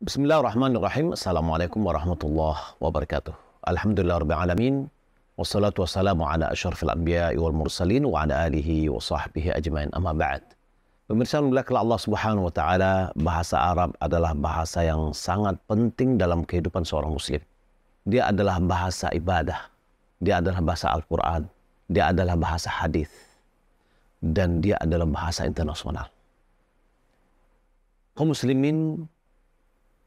Bismillahirrahmanirrahim. Assalamualaikum warahmatullahi wabarakatuh. Alhamdulillahirrahmanirrahim. Wassalatu wassalamu ala ashrafil anbiya wal mursalin wa ala alihi wa sahbihi ajmain amma ba'd. Pemirsa belakang Allah subhanahu wa ta'ala, bahasa Arab adalah bahasa yang sangat penting dalam kehidupan seorang muslim. Dia adalah bahasa ibadah. Dia adalah bahasa Al-Quran. Dia adalah bahasa hadis. Dan dia adalah bahasa internasional. Kau muslimin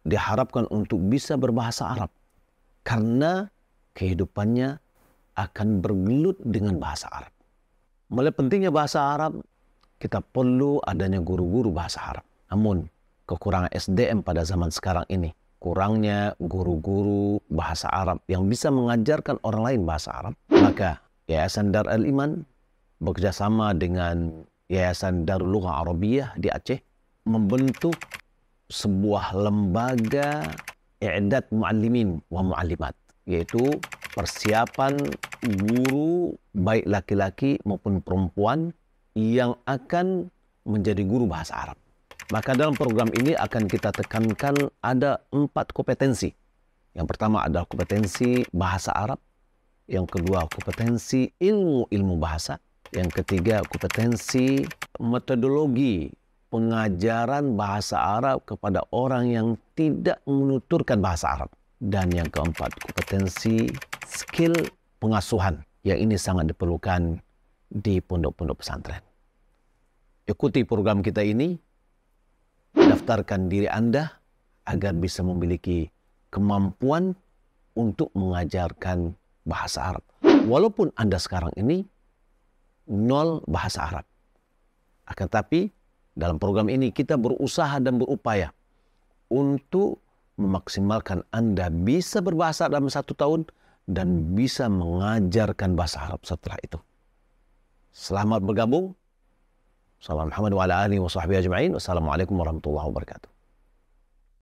diharapkan untuk bisa berbahasa Arab karena kehidupannya akan bergelut dengan bahasa Arab. Mulai pentingnya bahasa Arab, kita perlu adanya guru-guru bahasa Arab. Namun, kekurangan SDM pada zaman sekarang ini, kurangnya guru-guru bahasa Arab yang bisa mengajarkan orang lain bahasa Arab. Maka, Yayasan Dar al-Iman bekerjasama dengan Yayasan Darul Lugha Arabiyah di Aceh membentuk sebuah lembaga i'dad muallimin wa muallimat yaitu persiapan guru baik laki-laki maupun perempuan yang akan menjadi guru bahasa Arab. Maka dalam program ini akan kita tekankan ada empat kompetensi. Yang pertama adalah kompetensi bahasa Arab. Yang kedua kompetensi ilmu-ilmu bahasa. Yang ketiga kompetensi metodologi pengajaran bahasa Arab kepada orang yang tidak menuturkan bahasa Arab. Dan yang keempat, kompetensi skill pengasuhan yang ini sangat diperlukan di pondok-pondok pesantren. Ikuti program kita ini, daftarkan diri Anda agar bisa memiliki kemampuan untuk mengajarkan bahasa Arab. Walaupun Anda sekarang ini nol bahasa Arab. Akan tapi dalam program ini kita berusaha dan berupaya untuk memaksimalkan Anda bisa berbahasa dalam satu tahun dan bisa mengajarkan bahasa Arab setelah itu. Selamat bergabung. Salam Muhammad warahmatullahi wabarakatuh.